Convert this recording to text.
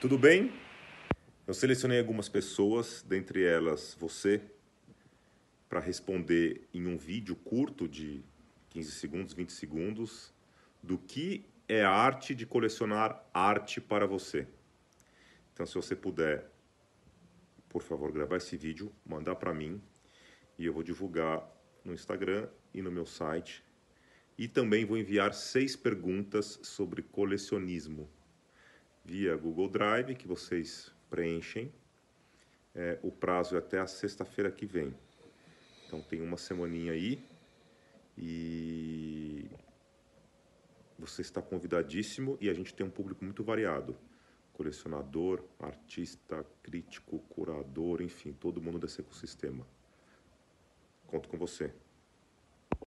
Tudo bem? Eu selecionei algumas pessoas, dentre elas você, para responder em um vídeo curto de 15 segundos, 20 segundos, do que é a arte de colecionar arte para você. Então, se você puder, por favor, gravar esse vídeo, mandar para mim e eu vou divulgar no Instagram e no meu site. E também vou enviar seis perguntas sobre colecionismo via Google Drive, que vocês preenchem. É, o prazo é até a sexta-feira que vem. Então tem uma semaninha aí e você está convidadíssimo e a gente tem um público muito variado. Colecionador, artista, crítico, curador, enfim, todo mundo desse ecossistema. Conto com você.